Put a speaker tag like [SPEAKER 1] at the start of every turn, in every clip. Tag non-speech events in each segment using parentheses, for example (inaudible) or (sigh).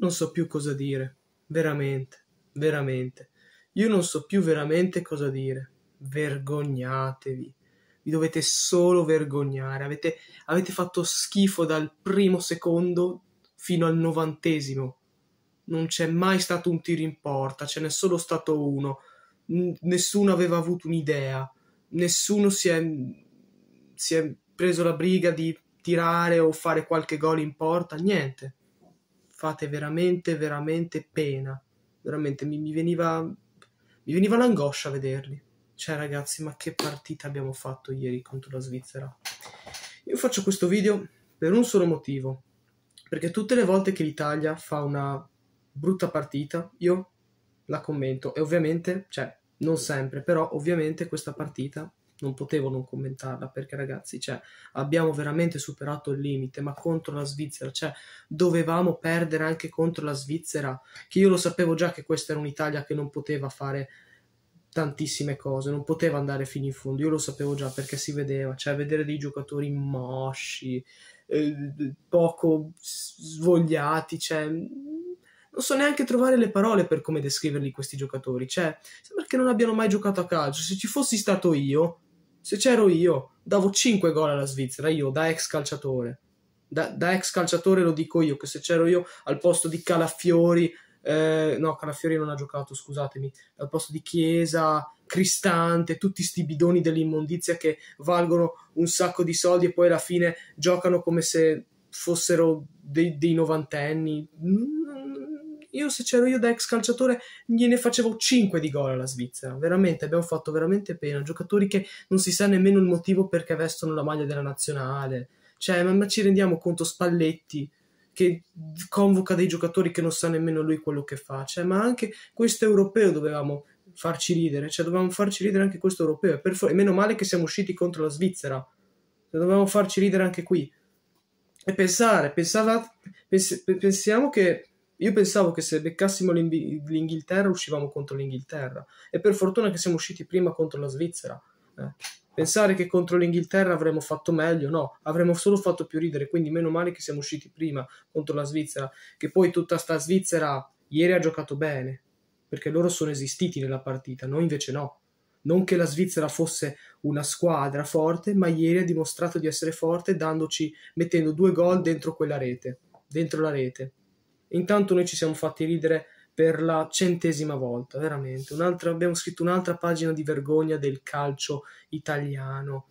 [SPEAKER 1] non so più cosa dire. Veramente, veramente. Io non so più veramente cosa dire. Vergognatevi. Vi dovete solo vergognare. Avete, avete fatto schifo dal primo secondo fino al novantesimo. Non c'è mai stato un tiro in porta, ce n'è solo stato uno. N- nessuno aveva avuto un'idea. Nessuno si è, si è preso la briga di tirare o fare qualche gol in porta. Niente fate veramente, veramente pena. Veramente mi, mi veniva. Mi veniva l'angoscia a vederli. Cioè, ragazzi, ma che partita abbiamo fatto ieri contro la Svizzera? Io faccio questo video per un solo motivo. Perché tutte le volte che l'Italia fa una brutta partita, io la commento. E ovviamente, cioè, non sempre, però ovviamente questa partita non potevo non commentarla perché ragazzi, cioè, abbiamo veramente superato il limite, ma contro la Svizzera, cioè, dovevamo perdere anche contro la Svizzera, che io lo sapevo già che questa era un'Italia che non poteva fare tantissime cose, non poteva andare fino in fondo, io lo sapevo già perché si vedeva, cioè vedere dei giocatori mosci, eh, poco svogliati, cioè non so neanche trovare le parole per come descriverli questi giocatori, cioè sembra che non abbiano mai giocato a calcio, se ci fossi stato io se c'ero io, davo 5 gol alla Svizzera, io da ex calciatore. Da, da ex calciatore lo dico io, che se c'ero io al posto di Calafiori, eh, no, Calafiori non ha giocato, scusatemi, al posto di Chiesa, Cristante, tutti sti bidoni dell'immondizia che valgono un sacco di soldi e poi alla fine giocano come se fossero dei, dei novantenni. Mm io se c'ero io da ex calciatore gliene facevo 5 di gol alla Svizzera, veramente abbiamo fatto veramente pena, giocatori che non si sa nemmeno il motivo perché vestono la maglia della nazionale, cioè ma, ma ci rendiamo conto Spalletti che convoca dei giocatori che non sa nemmeno lui quello che fa, cioè, ma anche questo europeo dovevamo farci ridere, cioè dovevamo farci ridere anche questo europeo, e, for- e meno male che siamo usciti contro la Svizzera, cioè, dovevamo farci ridere anche qui. E pensare, pensava, pens- pensiamo che io pensavo che se beccassimo l'Ing- l'Inghilterra uscivamo contro l'Inghilterra e per fortuna che siamo usciti prima contro la Svizzera. Eh. Pensare che contro l'Inghilterra avremmo fatto meglio, no, avremmo solo fatto più ridere, quindi meno male che siamo usciti prima contro la Svizzera, che poi tutta sta Svizzera ieri ha giocato bene, perché loro sono esistiti nella partita, noi invece no. Non che la Svizzera fosse una squadra forte, ma ieri ha dimostrato di essere forte dandoci, mettendo due gol dentro quella rete, dentro la rete. Intanto noi ci siamo fatti ridere per la centesima volta, veramente. abbiamo scritto un'altra pagina di vergogna del calcio italiano.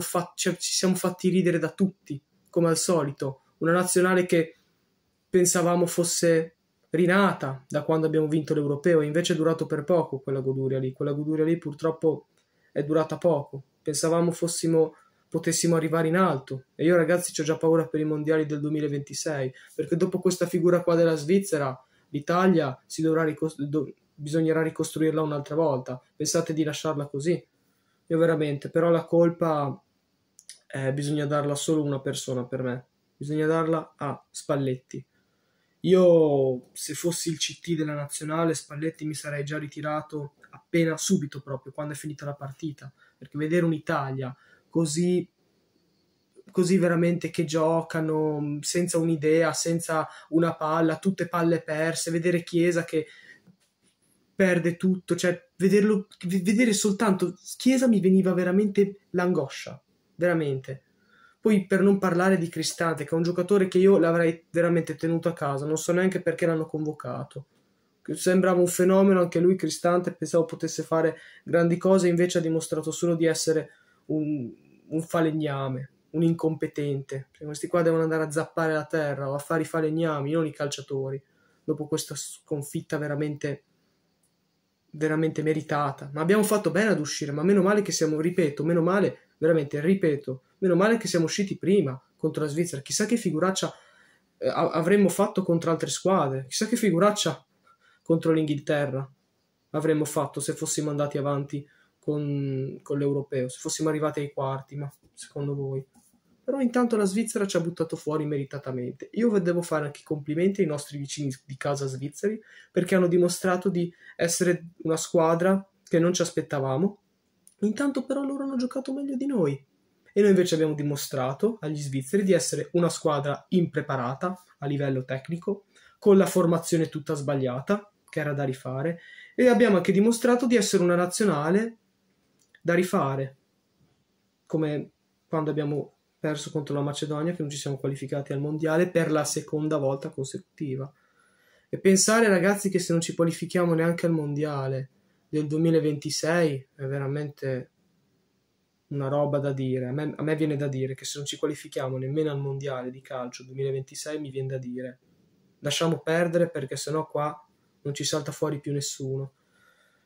[SPEAKER 1] Fa- cioè, ci siamo fatti ridere da tutti, come al solito. Una nazionale che pensavamo fosse rinata da quando abbiamo vinto l'Europeo, invece è durato per poco quella goduria lì. Quella goduria lì purtroppo è durata poco. Pensavamo fossimo potessimo arrivare in alto. E io, ragazzi, ho già paura per i mondiali del 2026, perché dopo questa figura qua della Svizzera, l'Italia si dovrà ricostru- do- bisognerà ricostruirla un'altra volta. Pensate di lasciarla così? Io veramente, però la colpa eh, bisogna darla solo a una persona per me. Bisogna darla a Spalletti. Io, se fossi il CT della nazionale, Spalletti mi sarei già ritirato appena subito proprio, quando è finita la partita. Perché vedere un'Italia così, così veramente che giocano senza un'idea, senza una palla, tutte palle perse, vedere Chiesa che perde tutto, cioè vederlo, vedere soltanto Chiesa mi veniva veramente l'angoscia, veramente. Poi per non parlare di Cristante, che è un giocatore che io l'avrei veramente tenuto a casa, non so neanche perché l'hanno convocato. Sembrava un fenomeno anche lui, Cristante, pensavo potesse fare grandi cose, invece ha dimostrato solo di essere un, un falegname, un incompetente. Cioè, questi qua devono andare a zappare la terra o a fare i falegnami, non i calciatori, dopo questa sconfitta veramente, veramente meritata. Ma abbiamo fatto bene ad uscire, ma meno male che siamo, ripeto, meno male, veramente, ripeto, meno male che siamo usciti prima contro la Svizzera. Chissà che figuraccia eh, avremmo fatto contro altre squadre, chissà che figuraccia contro l'Inghilterra avremmo fatto se fossimo andati avanti con, con l'europeo, se fossimo arrivati ai quarti, ma secondo voi? Però intanto la Svizzera ci ha buttato fuori meritatamente. Io devo fare anche complimenti ai nostri vicini di casa svizzeri perché hanno dimostrato di essere una squadra che non ci aspettavamo. Intanto però loro hanno giocato meglio di noi. E noi invece abbiamo dimostrato agli svizzeri di essere una squadra impreparata a livello tecnico, con la formazione tutta sbagliata, che era da rifare, e abbiamo anche dimostrato di essere una nazionale da rifare, come quando abbiamo perso contro la Macedonia che non ci siamo qualificati al mondiale per la seconda volta consecutiva. E pensare ragazzi che se non ci qualifichiamo neanche al mondiale del 2026 è veramente una roba da dire. A me, a me, viene da dire che se non ci qualifichiamo nemmeno al mondiale di calcio 2026 mi viene da dire lasciamo perdere perché sennò qua non ci salta fuori più nessuno.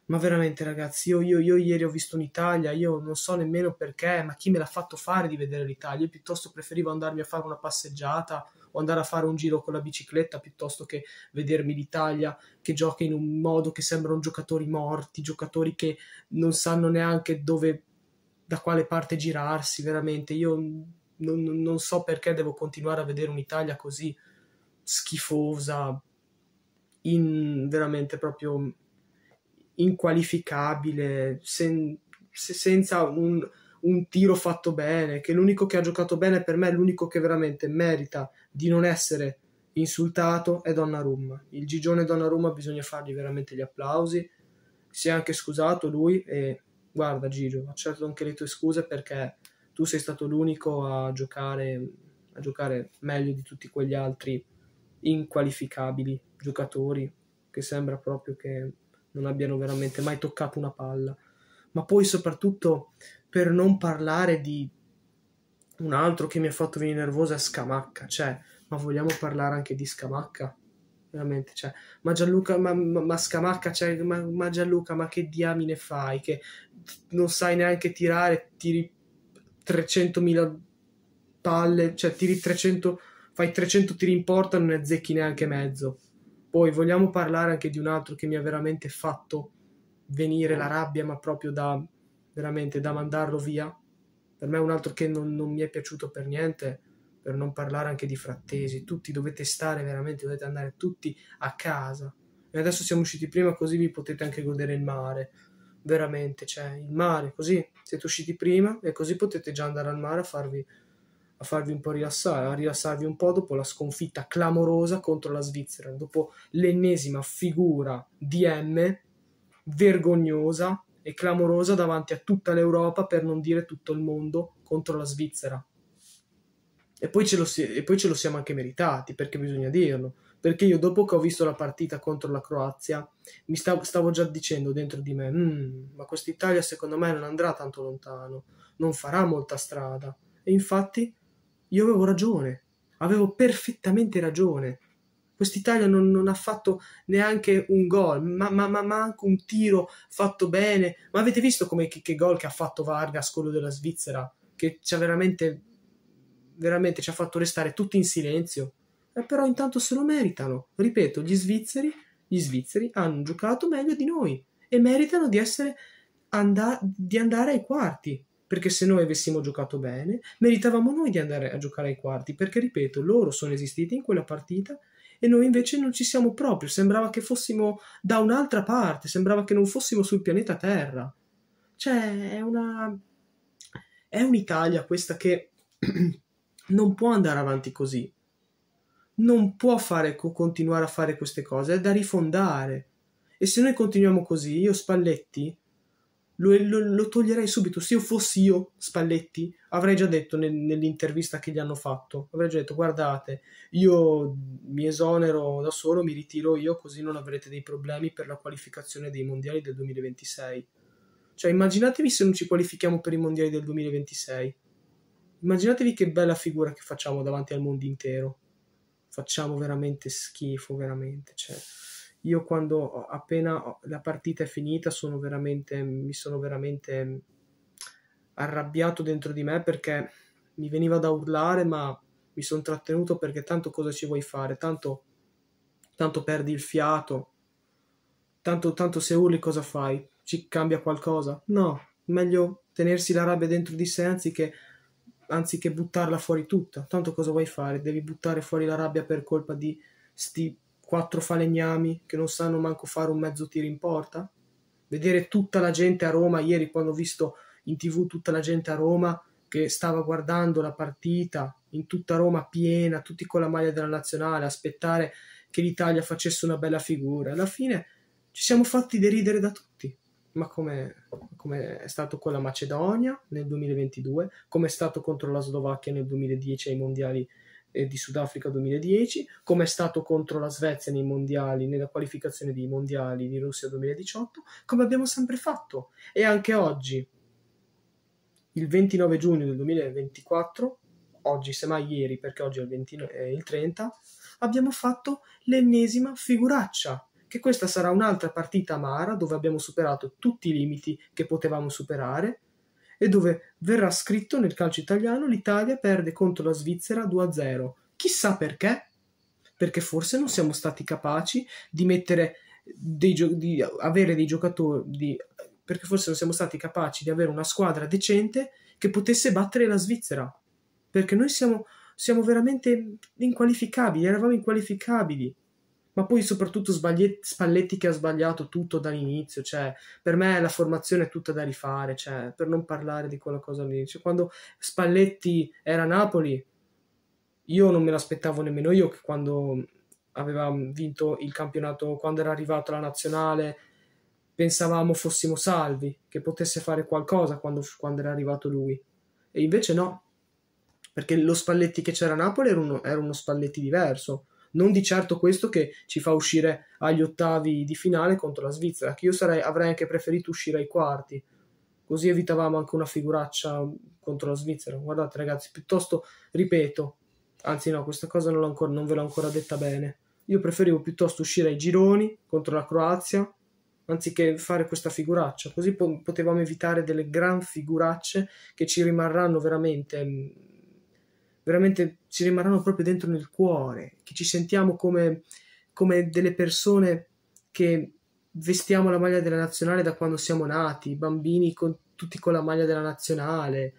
[SPEAKER 1] Ma veramente, ragazzi, io, io, io ieri ho visto un'Italia, io non so nemmeno perché, ma chi me l'ha fatto fare di vedere l'Italia? Io piuttosto preferivo andarmi a fare una passeggiata o andare a fare un giro con la bicicletta piuttosto che vedermi l'Italia che gioca in un modo che sembrano giocatori morti, giocatori che non sanno neanche dove, da quale parte girarsi, veramente. Io non, non so perché devo continuare a vedere un'Italia così schifosa, in veramente proprio inqualificabile, sen- senza un, un tiro fatto bene, che l'unico che ha giocato bene per me, l'unico che veramente merita di non essere insultato è Donnarumma. Il gigione Donnarumma bisogna fargli veramente gli applausi. Si è anche scusato lui e guarda Gigio, accetto anche le tue scuse perché tu sei stato l'unico a giocare, a giocare meglio di tutti quegli altri inqualificabili giocatori che sembra proprio che non abbiano veramente mai toccato una palla. Ma poi soprattutto per non parlare di un altro che mi ha fatto venire nervoso è Scamacca, cioè, ma vogliamo parlare anche di Scamacca? Veramente, cioè, ma Gianluca, ma, ma, ma Scamacca, cioè, ma, ma, Gianluca, ma che diamine fai? Che non sai neanche tirare, tiri 300.000 palle, cioè, tiri 300, fai 300 tiri in porta e non ne azzecchi neanche mezzo. Poi vogliamo parlare anche di un altro che mi ha veramente fatto venire la rabbia, ma proprio da veramente da mandarlo via. Per me è un altro che non, non mi è piaciuto per niente, per non parlare anche di frattesi. Tutti dovete stare veramente, dovete andare tutti a casa. E adesso siamo usciti prima così vi potete anche godere il mare. Veramente, cioè il mare, così siete usciti prima e così potete già andare al mare a farvi a farvi un po' rilassare, a rilassarvi un po' dopo la sconfitta clamorosa contro la Svizzera, dopo l'ennesima figura di M vergognosa e clamorosa davanti a tutta l'Europa, per non dire tutto il mondo, contro la Svizzera. E poi, ce lo si- e poi ce lo siamo anche meritati, perché bisogna dirlo. Perché io dopo che ho visto la partita contro la Croazia, mi stavo, stavo già dicendo dentro di me, mm, ma quest'Italia secondo me non andrà tanto lontano, non farà molta strada. E infatti io avevo ragione, avevo perfettamente ragione. Quest'Italia non, non ha fatto neanche un gol, ma, ma, ma, manco un tiro fatto bene. Ma avete visto come, che, che gol che ha fatto Vargas, quello della Svizzera, che ci ha veramente, veramente ci ha fatto restare tutti in silenzio? Eh, però intanto se lo meritano. Ripeto, gli svizzeri, gli svizzeri hanno giocato meglio di noi e meritano di essere Andà, di andare ai quarti perché se noi avessimo giocato bene, meritavamo noi di andare a giocare ai quarti, perché ripeto, loro sono esistiti in quella partita e noi invece non ci siamo proprio, sembrava che fossimo da un'altra parte, sembrava che non fossimo sul pianeta Terra. Cioè, è una è un'Italia questa che (clears throat) non può andare avanti così. Non può fare, continuare a fare queste cose, è da rifondare. E se noi continuiamo così, io Spalletti lo, lo, lo, toglierei subito. Se io fossi io, Spalletti, avrei già detto nel, nell'intervista che gli hanno fatto, avrei già detto guardate, io mi esonero da solo, mi ritiro io, così non avrete dei problemi per la qualificazione dei mondiali del 2026. Cioè immaginatevi se non ci qualifichiamo per i mondiali del 2026. Immaginatevi che bella figura che facciamo davanti al mondo intero. Facciamo veramente schifo, veramente. Cioè io quando appena la partita è finita sono veramente, mi sono veramente arrabbiato dentro di me perché mi veniva da urlare ma mi sono trattenuto perché tanto cosa ci vuoi fare, tanto, tanto perdi il fiato, tanto, tanto se urli cosa fai, ci cambia qualcosa? No, meglio tenersi la rabbia dentro di sé anziché, anziché buttarla fuori tutta, tanto cosa vuoi fare, devi buttare fuori la rabbia per colpa di sti quattro falegnami che non sanno manco fare un mezzo tiro in porta? Vedere tutta la gente a Roma, ieri quando ho visto in tv tutta la gente a Roma che stava guardando la partita, in tutta Roma piena, tutti con la maglia della nazionale, aspettare che l'Italia facesse una bella figura. Alla fine ci siamo fatti deridere da tutti. Ma come, è stato con la Macedonia nel 2022, come è stato contro la Slovacchia nel 2010 ai mondiali eh, di Sudafrica 2010, come è stato contro la Svezia nei mondiali, nella qualificazione dei mondiali di Russia 2018, come abbiamo sempre fatto. E anche oggi, il 29 giugno del 2024, oggi, semmai ieri, perché oggi è il, 20, eh, il 30, abbiamo fatto l'ennesima figuraccia. Che questa sarà un'altra partita amara dove abbiamo superato tutti i limiti che potevamo superare e dove verrà scritto nel calcio italiano l'Italia perde contro la Svizzera 2-0. Chissà perché? Perché forse non siamo stati capaci di mettere dei gio- di avere dei giocatori di, perché forse non siamo stati capaci di avere una squadra decente che potesse battere la Svizzera. Perché noi siamo, siamo veramente inqualificabili, eravamo inqualificabili ma poi soprattutto Spalletti che ha sbagliato tutto dall'inizio, cioè per me la formazione è tutta da rifare, cioè, per non parlare di quella cosa lì, cioè, quando Spalletti era a Napoli io non me l'aspettavo nemmeno io che quando aveva vinto il campionato, quando era arrivato la nazionale pensavamo fossimo salvi, che potesse fare qualcosa quando, quando era arrivato lui e invece no, perché lo Spalletti che c'era a Napoli era uno, era uno Spalletti diverso non di certo questo che ci fa uscire agli ottavi di finale contro la Svizzera, che io sarei, avrei anche preferito uscire ai quarti, così evitavamo anche una figuraccia contro la Svizzera. Guardate ragazzi, piuttosto, ripeto, anzi no, questa cosa non, ancora, non ve l'ho ancora detta bene, io preferivo piuttosto uscire ai gironi contro la Croazia, anziché fare questa figuraccia, così po- potevamo evitare delle gran figuracce che ci rimarranno veramente mm, veramente ci rimarranno proprio dentro nel cuore, che ci sentiamo come, come delle persone che vestiamo la maglia della nazionale da quando siamo nati, bambini con, tutti con la maglia della nazionale,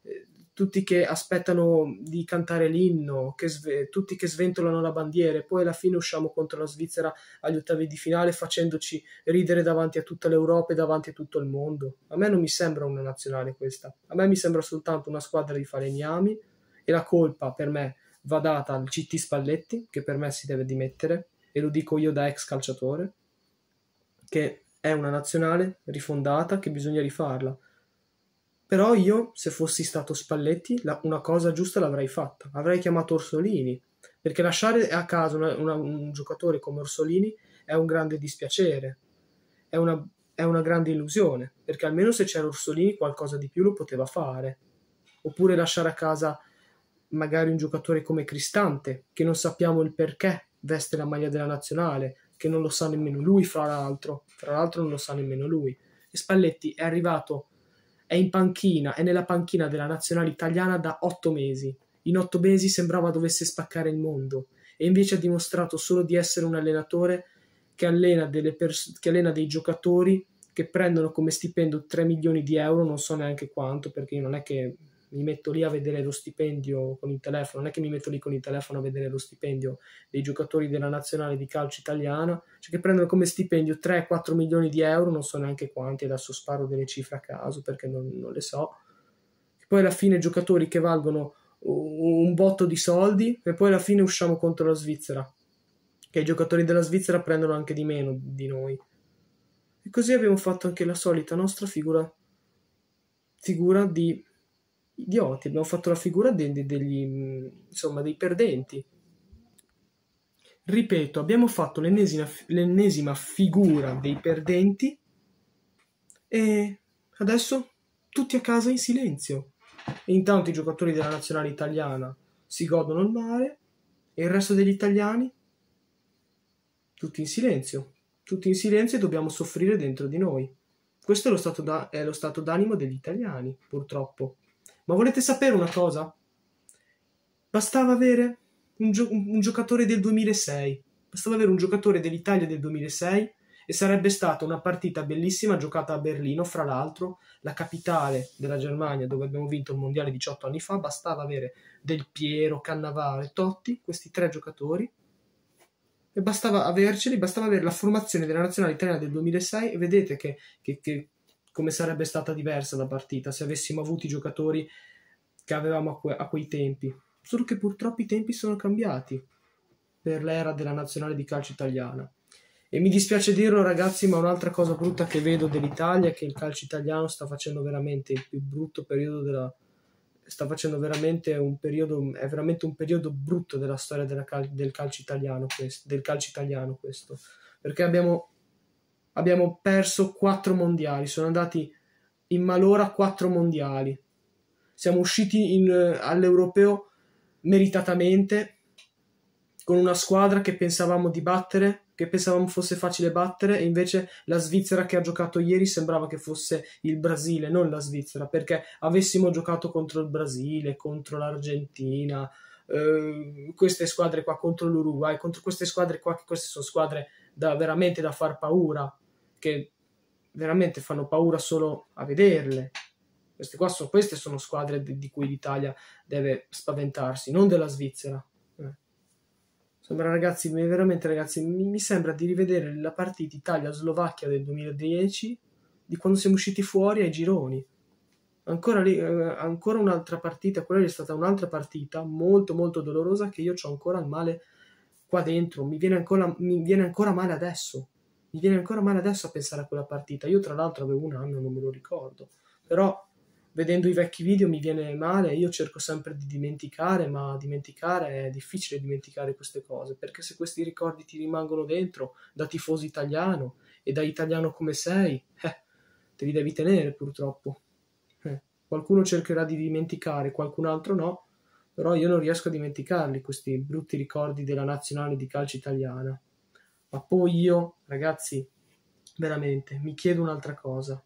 [SPEAKER 1] eh, tutti che aspettano di cantare l'inno, che sve- tutti che sventolano la bandiera e poi alla fine usciamo contro la Svizzera agli ottavi di finale facendoci ridere davanti a tutta l'Europa e davanti a tutto il mondo. A me non mi sembra una nazionale questa, a me mi sembra soltanto una squadra di falegnami e la colpa per me va data al CT Spalletti, che per me si deve dimettere, e lo dico io da ex calciatore, che è una nazionale rifondata che bisogna rifarla. Però io, se fossi stato Spalletti, la, una cosa giusta l'avrei fatta. Avrei chiamato Orsolini, perché lasciare a casa una, una, un giocatore come Orsolini è un grande dispiacere, è una, è una grande illusione, perché almeno se c'era Orsolini qualcosa di più lo poteva fare. Oppure lasciare a casa magari un giocatore come Cristante, che non sappiamo il perché veste la maglia della nazionale, che non lo sa nemmeno lui, fra l'altro, fra l'altro non lo sa nemmeno lui. E Spalletti è arrivato, è in panchina, è nella panchina della nazionale italiana da otto mesi. In otto mesi sembrava dovesse spaccare il mondo e invece ha dimostrato solo di essere un allenatore che allena, pers- che allena dei giocatori che prendono come stipendio 3 milioni di euro, non so neanche quanto, perché non è che mi metto lì a vedere lo stipendio con il telefono, non è che mi metto lì con il telefono a vedere lo stipendio dei giocatori della nazionale di calcio italiana, cioè che prendono come stipendio 3-4 milioni di euro, non so neanche quanti, adesso sparo delle cifre a caso perché non, non le so, poi alla fine giocatori che valgono un botto di soldi e poi alla fine usciamo contro la Svizzera, che i giocatori della Svizzera prendono anche di meno di noi. E così abbiamo fatto anche la solita nostra figura, figura di idioti, abbiamo fatto la figura de- de- degli, mm, insomma, dei perdenti. Ripeto, abbiamo fatto l'ennesima, l'ennesima figura dei perdenti e adesso tutti a casa in silenzio. E intanto i giocatori della nazionale italiana si godono il mare e il resto degli italiani tutti in silenzio. Tutti in silenzio e dobbiamo soffrire dentro di noi. Questo è lo stato, da- è lo stato d'animo degli italiani, purtroppo. Ma volete sapere una cosa? Bastava avere un, gio- un giocatore del 2006, bastava avere un giocatore dell'Italia del 2006 e sarebbe stata una partita bellissima giocata a Berlino, fra l'altro, la capitale della Germania dove abbiamo vinto il mondiale 18 anni fa, bastava avere Del Piero, Cannavale, Totti, questi tre giocatori e bastava averceli, bastava avere la formazione della nazionale italiana del 2006 e vedete che, che, che come sarebbe stata diversa la partita se avessimo avuto i giocatori che avevamo a, que- a quei tempi. Solo che purtroppo i tempi sono cambiati per l'era della nazionale di calcio italiana. E mi dispiace dirlo, ragazzi, ma un'altra cosa brutta che vedo dell'Italia è che il calcio italiano sta facendo veramente il più brutto periodo della. Sta facendo veramente un periodo. È veramente un periodo brutto della storia della cal- del, calcio italiano questo, del calcio italiano questo. Perché abbiamo abbiamo perso quattro mondiali, sono andati in malora quattro mondiali. Siamo usciti in, eh, all'europeo meritatamente con una squadra che pensavamo di battere, che pensavamo fosse facile battere, e invece la Svizzera che ha giocato ieri sembrava che fosse il Brasile, non la Svizzera, perché avessimo giocato contro il Brasile, contro l'Argentina, eh, queste squadre qua, contro l'Uruguay, contro queste squadre qua, che queste sono squadre da, veramente da far paura, che veramente fanno paura solo a vederle. Queste, qua sono, queste sono squadre di, di cui l'Italia deve spaventarsi, non della Svizzera. Eh. Sembra ragazzi, veramente ragazzi, mi, mi sembra di rivedere la partita Italia-Slovacchia del 2010, di quando siamo usciti fuori ai gironi. Ancora, lì, eh, ancora un'altra partita, quella è stata un'altra partita molto molto dolorosa che io ho ancora il male qua dentro, mi viene ancora, mi viene ancora male adesso mi viene ancora male adesso a pensare a quella partita. Io, tra l'altro, avevo un anno, e non me lo ricordo, però vedendo i vecchi video mi viene male. Io cerco sempre di dimenticare, ma dimenticare è difficile dimenticare queste cose perché se questi ricordi ti rimangono dentro da tifoso italiano e da italiano come sei, eh, te li devi tenere purtroppo. Eh, qualcuno cercherà di dimenticare, qualcun altro no, però io non riesco a dimenticarli questi brutti ricordi della nazionale di calcio italiana. Ma poi io, ragazzi, veramente mi chiedo un'altra cosa.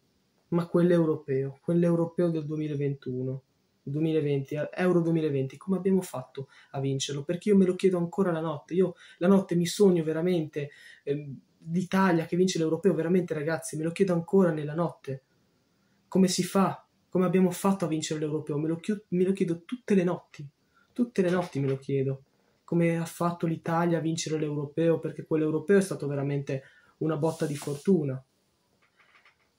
[SPEAKER 1] Ma quell'europeo, quell'europeo del 2021, 2020, eh, Euro 2020, come abbiamo fatto a vincerlo? Perché io me lo chiedo ancora la notte. Io la notte mi sogno veramente eh, l'Italia che vince l'europeo, veramente ragazzi, me lo chiedo ancora nella notte. Come si fa? Come abbiamo fatto a vincere l'europeo? Me lo, chi- me lo chiedo tutte le notti, tutte le notti me lo chiedo come ha fatto l'Italia a vincere l'europeo, perché quell'europeo è stato veramente una botta di fortuna.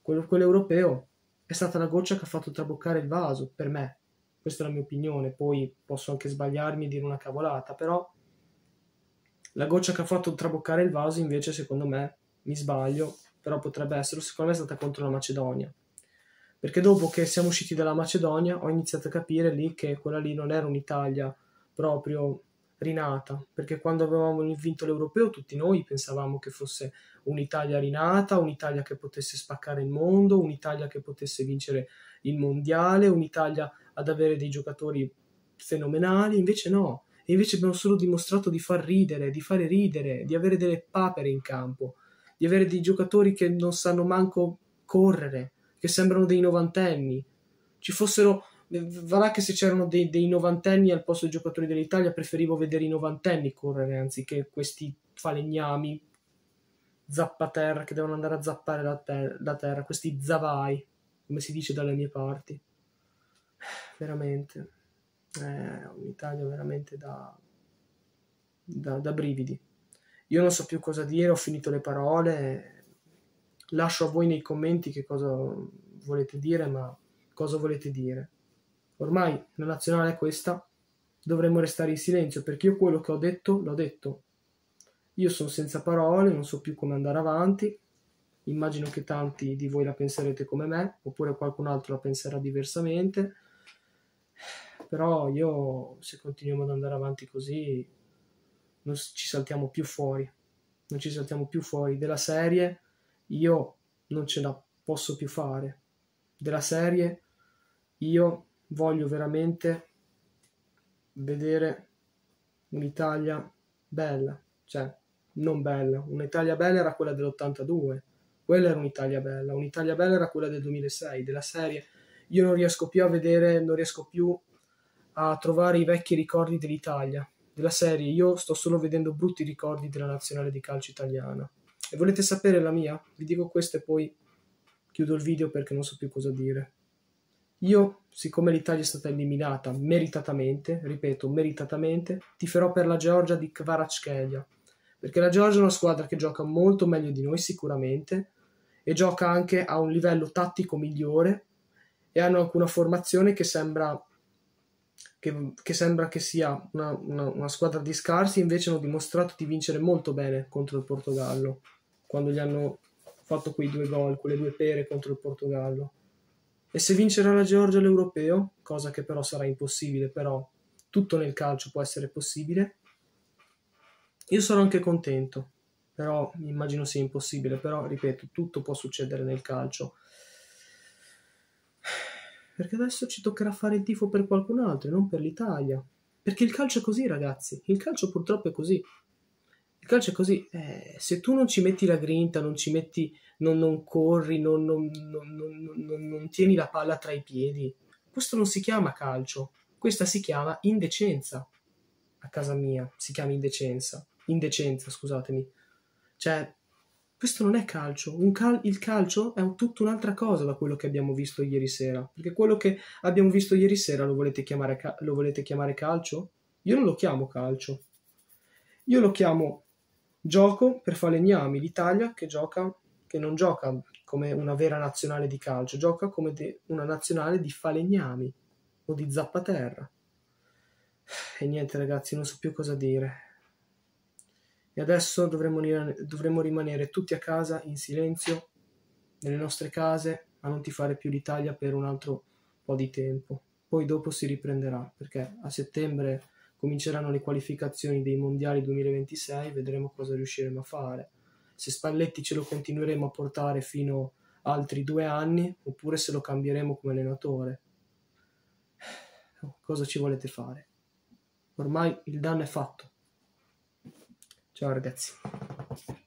[SPEAKER 1] quell'europeo è stata la goccia che ha fatto traboccare il vaso, per me. Questa è la mia opinione, poi posso anche sbagliarmi e dire una cavolata, però la goccia che ha fatto traboccare il vaso invece, secondo me, mi sbaglio, però potrebbe essere, secondo me è stata contro la Macedonia. Perché dopo che siamo usciti dalla Macedonia ho iniziato a capire lì che quella lì non era un'Italia proprio rinata, perché quando avevamo vinto l'Europeo tutti noi pensavamo che fosse un'Italia rinata, un'Italia che potesse spaccare il mondo, un'Italia che potesse vincere il mondiale, un'Italia ad avere dei giocatori fenomenali, invece no, e invece abbiamo solo dimostrato di far ridere, di fare ridere, di avere delle papere in campo, di avere dei giocatori che non sanno manco correre, che sembrano dei novantenni. Ci fossero Varrà che se c'erano dei, dei novantenni al posto dei giocatori dell'Italia, preferivo vedere i novantenni correre anziché questi falegnami zappaterra che devono andare a zappare la, ter- la terra, questi zavai, come si dice dalle mie parti. Veramente, eh, un'Italia veramente da, da, da brividi. Io non so più cosa dire, ho finito le parole, lascio a voi nei commenti che cosa volete dire, ma cosa volete dire. Ormai la nazionale è questa, dovremmo restare in silenzio perché io quello che ho detto l'ho detto. Io sono senza parole, non so più come andare avanti. Immagino che tanti di voi la penserete come me, oppure qualcun altro la penserà diversamente. Però io, se continuiamo ad andare avanti così, non ci saltiamo più fuori. Non ci saltiamo più fuori della serie. Io non ce la posso più fare. Della serie, io voglio veramente vedere un'Italia bella, cioè non bella, un'Italia bella era quella dell'82, quella era un'Italia bella, un'Italia bella era quella del 2006, della serie. Io non riesco più a vedere, non riesco più a trovare i vecchi ricordi dell'Italia, della serie, io sto solo vedendo brutti ricordi della nazionale di calcio italiana. E volete sapere la mia? Vi dico questo e poi chiudo il video perché non so più cosa dire. Io, siccome l'Italia è stata eliminata meritatamente, ripeto, meritatamente, tiferò per la Georgia di Kvaratskhelia, perché la Georgia è una squadra che gioca molto meglio di noi sicuramente e gioca anche a un livello tattico migliore e hanno anche una formazione che sembra che, che, sembra che sia una, una, una squadra di scarsi, invece hanno dimostrato di vincere molto bene contro il Portogallo, quando gli hanno fatto quei due gol, quelle due pere contro il Portogallo. E se vincerà la Georgia l'Europeo, cosa che però sarà impossibile, però tutto nel calcio può essere possibile, io sarò anche contento, però immagino sia impossibile, però ripeto, tutto può succedere nel calcio. Perché adesso ci toccherà fare il tifo per qualcun altro e non per l'Italia. Perché il calcio è così, ragazzi. Il calcio purtroppo è così. Il calcio è così, eh, se tu non ci metti la grinta, non ci metti, non, non corri, non, non, non tieni la palla tra i piedi, questo non si chiama calcio, questa si chiama indecenza. A casa mia si chiama indecenza, indecenza, scusatemi. Cioè, questo non è calcio. Cal- il calcio è un tutta un'altra cosa da quello che abbiamo visto ieri sera. Perché quello che abbiamo visto ieri sera lo volete, ca- lo volete chiamare, calcio? Io non lo chiamo calcio. Io lo chiamo Gioco per falegnami l'Italia che gioca che non gioca come una vera nazionale di calcio, gioca come de- una nazionale di falegnami o di zappaterra. E niente ragazzi, non so più cosa dire. E adesso dovremmo, dovremmo rimanere tutti a casa, in silenzio, nelle nostre case, a non ti fare più l'Italia per un altro po' di tempo. Poi dopo si riprenderà, perché a settembre cominceranno le qualificazioni dei mondiali 2026, vedremo cosa riusciremo a fare. Se Spalletti ce lo continueremo a portare fino a altri due anni, oppure se lo cambieremo come allenatore. (sighs) Cosa ci volete fare? Ormai il danno è fatto. Ciao ragazzi.